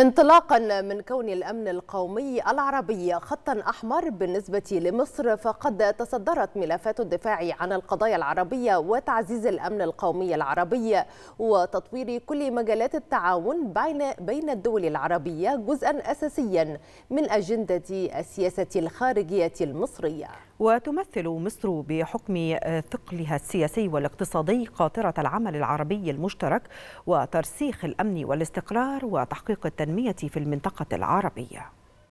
انطلاقا من كون الامن القومي العربي خطا احمر بالنسبه لمصر فقد تصدرت ملفات الدفاع عن القضايا العربيه وتعزيز الامن القومي العربي وتطوير كل مجالات التعاون بين بين الدول العربيه جزءا اساسيا من اجنده السياسه الخارجيه المصريه. وتمثل مصر بحكم ثقلها السياسي والاقتصادي قاطره العمل العربي المشترك وترسيخ الامن والاستقرار وتحقيق التنميه التنمية في المنطقة العربية